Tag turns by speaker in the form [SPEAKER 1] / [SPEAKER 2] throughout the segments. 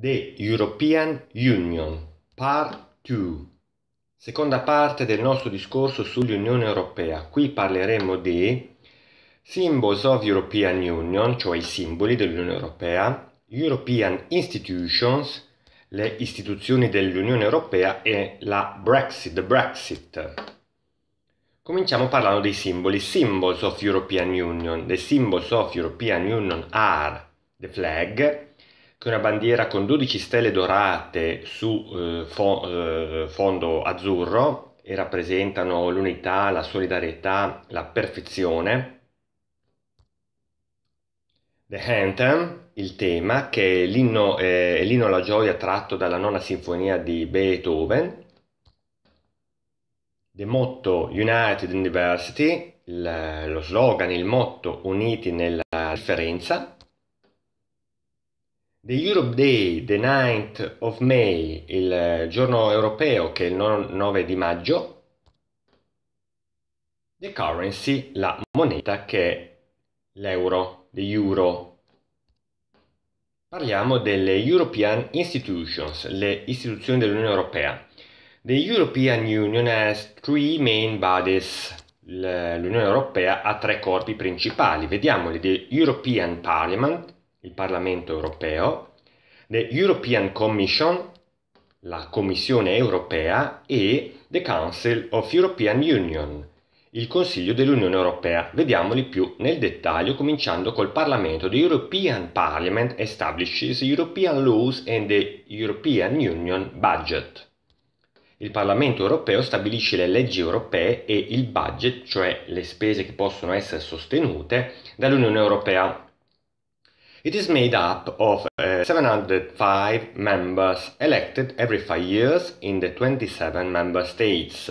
[SPEAKER 1] The European Union, Part 2. Seconda parte del nostro discorso sull'Unione Europea. Qui parleremo di Symbols of European Union, cioè i simboli dell'Unione Europea, European Institutions, le istituzioni dell'Unione Europea e la Brexit, the Brexit. Cominciamo parlando dei simboli. Symbols of European Union. The symbols of European Union are the flag, che una bandiera con 12 stelle dorate su eh, fo- eh, fondo azzurro e rappresentano l'unità, la solidarietà, la perfezione. The Anthem, il tema, che è l'inno, eh, l'inno alla gioia tratto dalla nona sinfonia di Beethoven. The motto United in Diversity, il, lo slogan, il motto Uniti nella differenza. The Europe Day, the 9th of May, il giorno europeo che è il 9 di maggio. The currency, la moneta che è l'euro, the euro. Parliamo delle European Institutions, le istituzioni dell'Unione Europea. The European Union has three main bodies. L'Unione Europea ha tre corpi principali. Vediamoli, the European Parliament, il Parlamento europeo, the European Commission, la Commissione europea e the Council of European Union, il Consiglio dell'Unione Europea. Vediamoli più nel dettaglio cominciando col Parlamento. The European Parliament establishes European laws and the European Union budget. Il Parlamento europeo stabilisce le leggi europee e il budget, cioè le spese che possono essere sostenute dall'Unione Europea. It is made up of uh, eh, 705 members elected every five years in the 27 member states.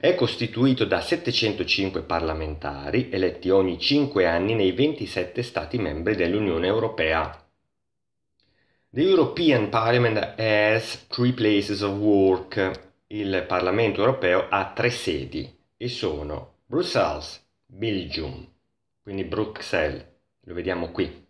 [SPEAKER 1] È costituito da 705 parlamentari eletti ogni 5 anni nei 27 Stati membri dell'Unione Europea. The European Parliament has three places of work. Il Parlamento europeo ha tre sedi e sono Brussels, Belgium, quindi Bruxelles, lo vediamo qui.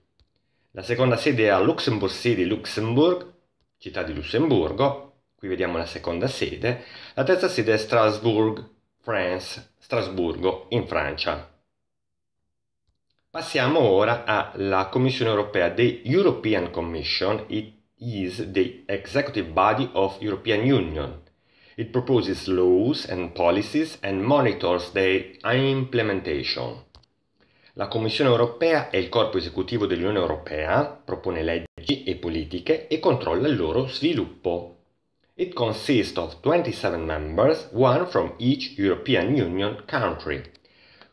[SPEAKER 1] La seconda sede è a Luxembourg City, Luxembourg, città di Lussemburgo. Qui vediamo la seconda sede. La terza sede è Strasbourg, France, Strasburgo, in Francia. Passiamo ora alla Commissione europea, the European Commission. It is the executive body of European Union. It proposes laws and policies and monitors their implementation. La Commissione europea è il corpo esecutivo dell'Unione europea, propone leggi e politiche e controlla il loro sviluppo. It consists of 27 members, one from each European Union country.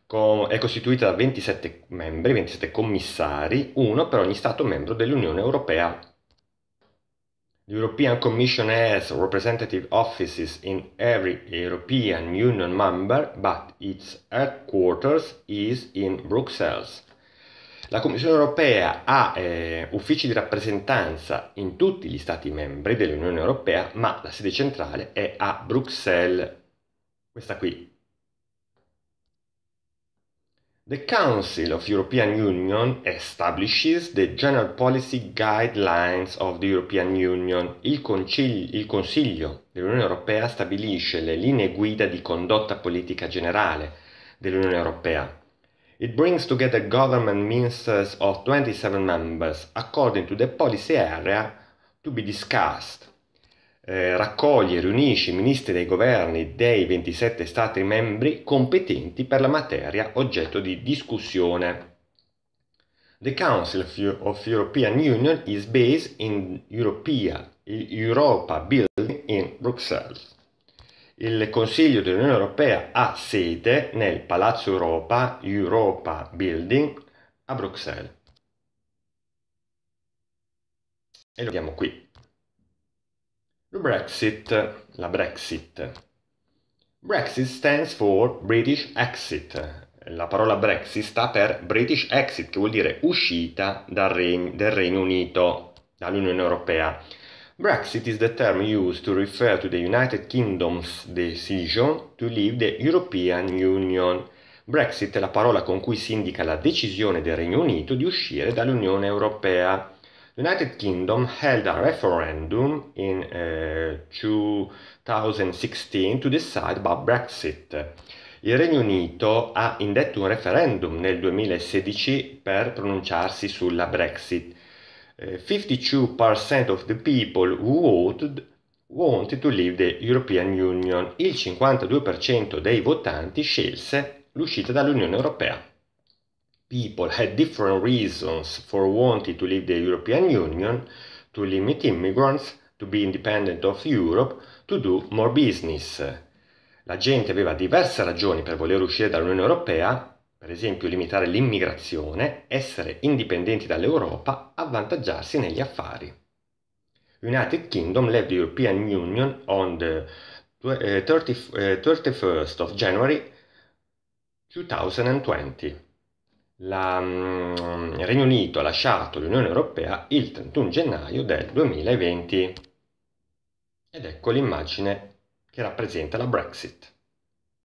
[SPEAKER 1] è costituita da 27 membri, 27 commissari, uno per ogni Stato membro dell'Unione europea. The European Commission has representative offices in every European Union member, but its headquarters is in Bruxelles. La Commissione europea ha eh, uffici di rappresentanza in tutti gli Stati membri dell'Unione europea, ma la sede centrale è a Bruxelles. Questa qui The Council of European Union establishes the General Policy Guidelines of the European Union. Il, il Consiglio dell'Unione Europea stabilisce le linee guida di condotta politica generale dell'Unione Europea. It brings together government ministers of 27 members according to the policy area to be discussed. Eh, raccoglie e riunisce i ministri dei governi dei 27 Stati membri competenti per la materia oggetto di discussione. The Council of European Union is based in Europea, Europa Building in Bruxelles. Il Consiglio dell'Unione Europea ha sede nel Palazzo Europa, Europa Building, a Bruxelles. E lo vediamo qui. Brexit, la Brexit. Brexit stands for British Exit. La parola Brexit sta per British Exit, che vuol dire uscita dal, Regno, del Regno Unito, dall'Unione Europea. Brexit is the term used to refer to the United Kingdom's decision to leave the European Union. Brexit è la parola con cui si indica la decisione del Regno Unito di uscire dall'Unione Europea. United Kingdom held a referendum in uh, eh, 2016 to decide about Brexit. Il Regno Unito ha indetto un referendum nel 2016 per pronunciarsi sulla Brexit. Uh, eh, 52% of the people who voted wanted to leave the European Union. Il 52% dei votanti scelse l'uscita dall'Unione Europea people had different reasons for wanting to leave the European Union, to limit immigrants, to be independent of Europe, to do more business. La gente aveva diverse ragioni per voler uscire dall'Unione Europea, per esempio limitare l'immigrazione, essere indipendenti dall'Europa, avvantaggiarsi negli affari. United Kingdom left the European Union on the 30, uh, 31st of January 2020 il mm, Regno Unito ha lasciato l'Unione Europea il 31 gennaio del 2020 ed ecco l'immagine che rappresenta la Brexit.